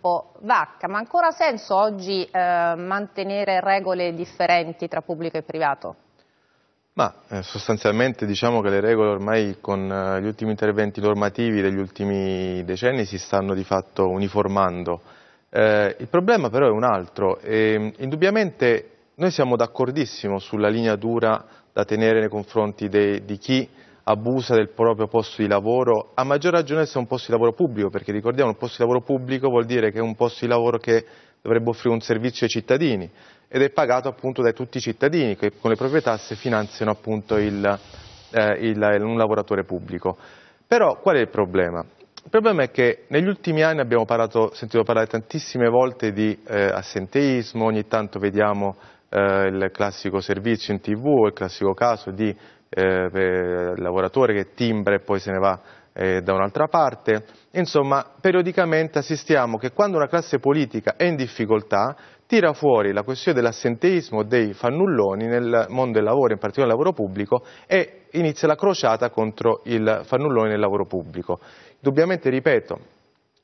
gruppo vacca, ma ancora ha senso oggi eh, mantenere regole differenti tra pubblico e privato? Ma eh, sostanzialmente diciamo che le regole ormai con eh, gli ultimi interventi normativi degli ultimi decenni si stanno di fatto uniformando. Eh, il problema però è un altro, e, ehm, indubbiamente noi siamo d'accordissimo sulla linea dura da tenere nei confronti de, di chi abusa del proprio posto di lavoro, a maggior ragione se è un posto di lavoro pubblico, perché ricordiamo che un posto di lavoro pubblico vuol dire che è un posto di lavoro che dovrebbe offrire un servizio ai cittadini ed è pagato appunto da tutti i cittadini che con le proprie tasse finanziano appunto il, eh, il, un lavoratore pubblico. Però qual è il problema? Il problema è che negli ultimi anni abbiamo parlato, sentito parlare tantissime volte di eh, assenteismo, ogni tanto vediamo eh, il classico servizio in tv o il classico caso di eh, lavoratore che timbra e poi se ne va eh, da un'altra parte. Insomma, periodicamente assistiamo che quando una classe politica è in difficoltà tira fuori la questione dell'assenteismo dei fannulloni nel mondo del lavoro, in particolare nel lavoro pubblico, e inizia la crociata contro il fannullone nel lavoro pubblico. Indubbiamente, ripeto...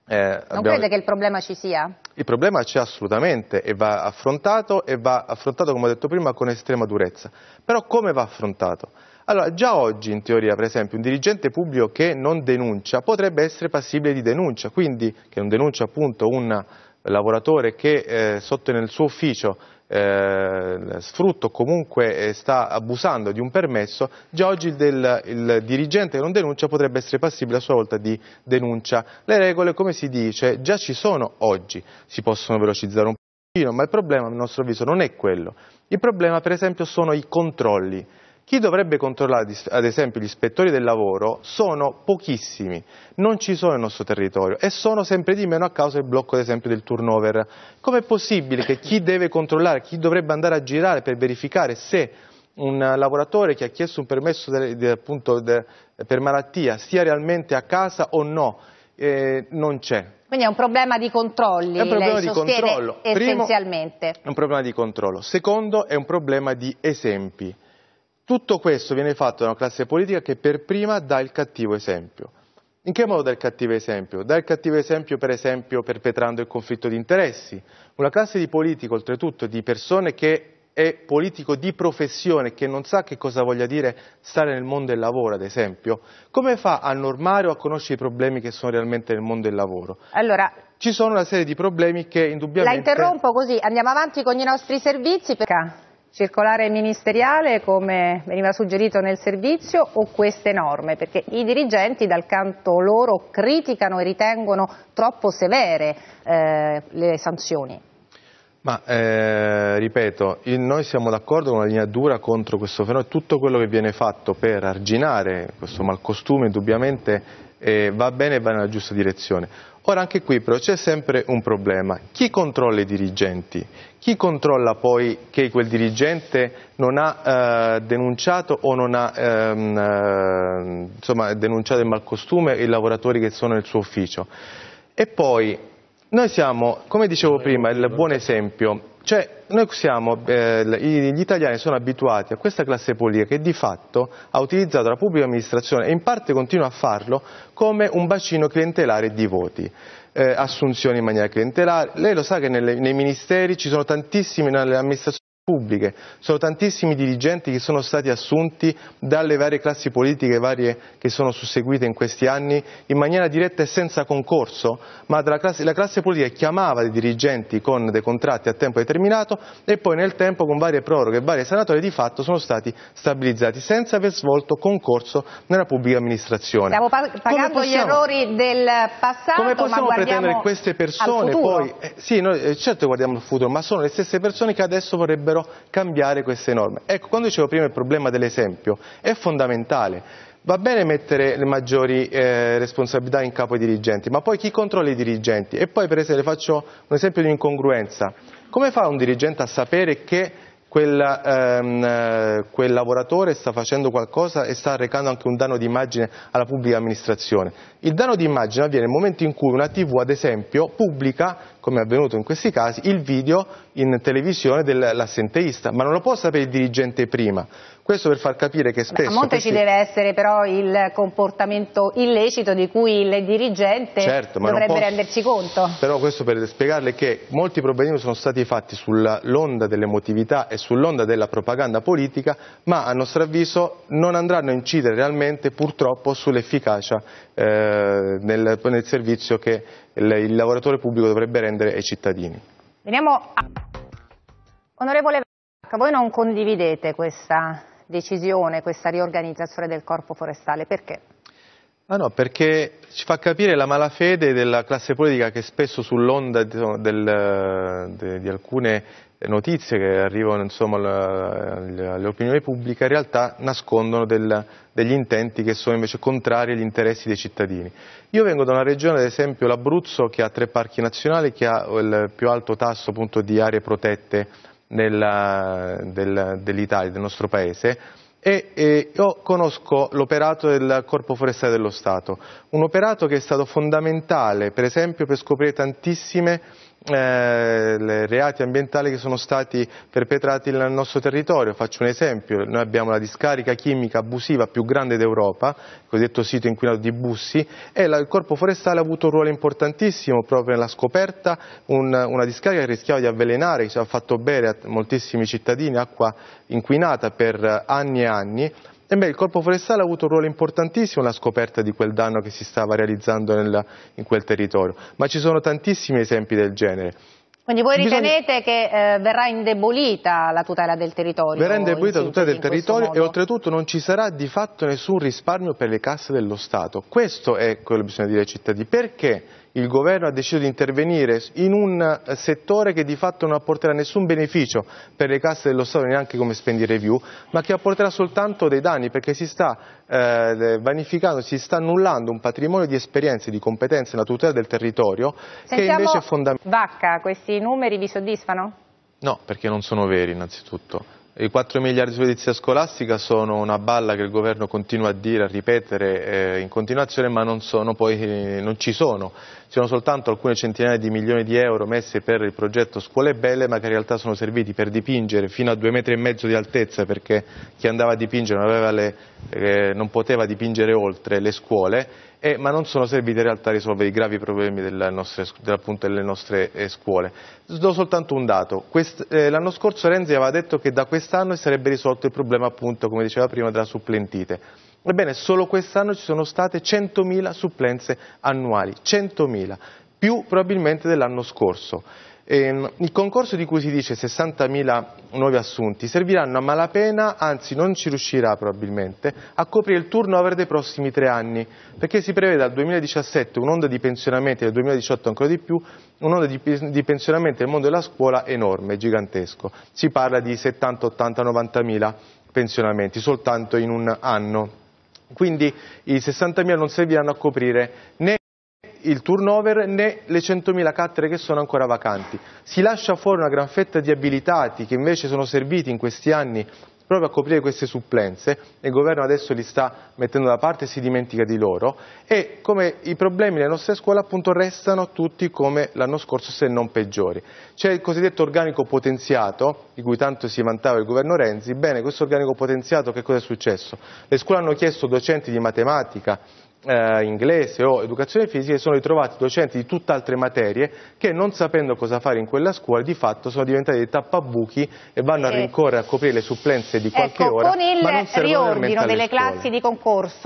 Eh, non abbiamo... crede che il problema ci sia? Il problema c'è assolutamente e va affrontato e va affrontato, come ho detto prima, con estrema durezza. Però come va affrontato? Allora, già oggi in teoria, per esempio, un dirigente pubblico che non denuncia potrebbe essere passibile di denuncia, quindi che non denuncia appunto un lavoratore che eh, sotto nel suo ufficio eh, o comunque eh, sta abusando di un permesso, già oggi del, il dirigente che non denuncia potrebbe essere passibile a sua volta di denuncia. Le regole, come si dice, già ci sono oggi, si possono velocizzare un pochino, ma il problema a nostro avviso non è quello. Il problema per esempio sono i controlli. Chi dovrebbe controllare, ad esempio, gli ispettori del lavoro sono pochissimi, non ci sono nel nostro territorio e sono sempre di meno a causa del blocco, ad esempio, del turnover. Com'è possibile che chi deve controllare, chi dovrebbe andare a girare per verificare se un lavoratore che ha chiesto un permesso de, de, appunto, de, per malattia sia realmente a casa o no, eh, non c'è. Quindi è un problema di controlli, è un problema di controllo. Primo, essenzialmente. è un problema di controllo. Secondo, è un problema di esempi. Tutto questo viene fatto da una classe politica che per prima dà il cattivo esempio. In che modo dà il cattivo esempio? Dà il cattivo esempio, per esempio, perpetrando il conflitto di interessi. Una classe di politico, oltretutto, di persone che è politico di professione, che non sa che cosa voglia dire stare nel mondo del lavoro, ad esempio, come fa a normare o a conoscere i problemi che sono realmente nel mondo del lavoro? Allora, Ci sono una serie di problemi che indubbiamente... La interrompo così, andiamo avanti con i nostri servizi. Per circolare ministeriale come veniva suggerito nel servizio o queste norme? Perché i dirigenti dal canto loro criticano e ritengono troppo severe eh, le sanzioni. Ma eh, ripeto, noi siamo d'accordo con una linea dura contro questo fenomeno, tutto quello che viene fatto per arginare questo malcostume indubbiamente eh, va bene e va nella giusta direzione. Ora anche qui però c'è sempre un problema, chi controlla i dirigenti? Chi controlla poi che quel dirigente non ha eh, denunciato o non ha ehm, eh, insomma, denunciato il malcostume i lavoratori che sono nel suo ufficio? E poi noi siamo, come dicevo prima, il buon esempio, cioè noi siamo, eh, gli italiani sono abituati a questa classe politica che di fatto ha utilizzato la pubblica amministrazione e in parte continua a farlo come un bacino clientelare di voti. Eh, assunzioni in maniera clientelare, lei lo sa che nelle, nei ministeri ci sono tantissime amministrazioni pubbliche. Sono tantissimi dirigenti che sono stati assunti dalle varie classi politiche varie che sono susseguite in questi anni in maniera diretta e senza concorso, ma classe, la classe politica chiamava dei dirigenti con dei contratti a tempo determinato e poi nel tempo con varie proroghe e varie sanatorie di fatto sono stati stabilizzati senza aver svolto concorso nella pubblica amministrazione. Stiamo pag pagando possiamo, gli errori del passato, Come possiamo pretendere che queste persone poi... Eh, sì, noi, eh, certo guardiamo il futuro, ma sono le stesse persone che adesso vorrebbero potrebbero cambiare queste norme. Ecco, quando dicevo prima il problema dell'esempio, è fondamentale. Va bene mettere le maggiori eh, responsabilità in capo ai dirigenti, ma poi chi controlla i dirigenti? E poi per esempio faccio un esempio di incongruenza. Come fa un dirigente a sapere che quel, ehm, quel lavoratore sta facendo qualcosa e sta arrecando anche un danno di immagine alla pubblica amministrazione? Il danno di immagine avviene nel momento in cui una TV, ad esempio, pubblica come è avvenuto in questi casi, il video in televisione dell'assenteista, ma non lo può sapere il dirigente prima. Questo per far capire che spesso... Beh, a monte questi... ci deve essere però il comportamento illecito di cui il dirigente certo, dovrebbe posso... rendersi conto. Però questo per spiegarle che molti provvedimenti sono stati fatti sull'onda dell'emotività e sull'onda della propaganda politica, ma a nostro avviso non andranno a incidere realmente purtroppo sull'efficacia eh, nel, nel servizio che il, il lavoratore pubblico dovrebbe rendere ai cittadini. Veniamo a... Onorevole Vacca, voi non condividete questa decisione, questa riorganizzazione del corpo forestale, perché? Ah no, perché ci fa capire la malafede della classe politica che spesso sull'onda di, eh, di, alcune eh, notizie che arrivano insomma, opinioni pubbliche in realtà nascondono del, degli intenti che sono invece contrari agli interessi dei cittadini. Io vengo da una regione, ad esempio l'Abruzzo, che ha tre parchi nazionali, che ha il più alto tasso appunto, di aree protette dell'Italia, del nostro paese, e, e io conosco l'operato del Corpo Forestale dello Stato, un operato che è stato fondamentale per esempio per scoprire tantissime eh, reati ambientali che sono stati perpetrati nel nostro territorio. Faccio un esempio, noi abbiamo la discarica chimica abusiva più grande d'Europa, il cosiddetto sito inquinato di Bussi, e la, il Corpo Forestale ha avuto un ruolo importantissimo proprio nella scoperta, un, una discarica che rischiava di avvelenare, che ci ha fatto bere a moltissimi cittadini, acqua inquinata per anni e anni, Ebbene, il Corpo Forestale ha avuto un ruolo importantissimo nella scoperta di quel danno che si stava realizzando nella, in quel territorio, ma ci sono tantissimi esempi del genere. Quindi voi ritenete Bisogna... che eh, verrà indebolita la tutela del territorio? Verrà indebolita la tutela del territorio e oltretutto non ci sarà di fatto nessun risparmio per le casse dello Stato. Questo è quello che bisogna dire ai cittadini. Perché il governo ha deciso di intervenire in un eh, settore che di fatto non apporterà nessun beneficio per le casse dello Stato neanche come spending review, ma che apporterà soltanto dei danni perché si sta eh, vanificando, si sta annullando un patrimonio di esperienze, di competenze nella tutela del territorio Sentiamo che invece è fondamentale. Vacca, questi numeri vi soddisfano? No, perché non sono veri innanzitutto. I 4 miliardi di sull'edilizia scolastica sono una balla che il governo continua a dire, a ripetere eh, in continuazione, ma non, sono, poi, eh, non ci sono. Ci sono soltanto alcune centinaia di milioni di euro messi per il progetto Scuole Belle, ma che in realtà sono serviti per dipingere fino a due metri e mezzo di altezza, perché chi andava a dipingere non, le, eh, non poteva dipingere oltre le scuole, eh, ma non sono serviti in realtà a risolvere i gravi problemi delle nostre, delle nostre eh, scuole. Do soltanto un dato, eh, l'anno scorso Renzi aveva detto che da quest'anno sarebbe risolto il problema appunto, come diceva prima, della supplentite. Ebbene, solo quest'anno ci sono state 100.000 supplenze annuali, 100.000, più probabilmente dell'anno scorso. Ehm, il concorso di cui si dice 60.000 nuovi assunti serviranno a malapena, anzi non ci riuscirà probabilmente, a coprire il turnover dei prossimi tre anni, perché si prevede dal 2017 un'onda di pensionamenti, nel 2018 ancora di più, un'onda di, di pensionamenti nel mondo della scuola enorme, gigantesco. Si parla di 70, 80, 90.000 pensionamenti soltanto in un anno. Quindi i 60.000 non serviranno a coprire né il turnover né le 100.000 cattere che sono ancora vacanti. Si lascia fuori una gran fetta di abilitati che invece sono serviti in questi anni proprio a coprire queste supplenze, e il governo adesso li sta mettendo da parte e si dimentica di loro e come i problemi nelle nostre scuole appunto restano tutti come l'anno scorso se non peggiori. C'è il cosiddetto organico potenziato di cui tanto si vantava il governo Renzi, bene questo organico potenziato che cosa è successo? Le scuole hanno chiesto docenti di matematica, eh, inglese o educazione fisica sono ritrovati docenti di tutt'altre materie che non sapendo cosa fare in quella scuola di fatto sono diventati dei tappabuchi e vanno sì. a eh. rincorrere a coprire le supplenze di ecco, qualche ecco, ora. Con il riordino delle scuole. classi di concorso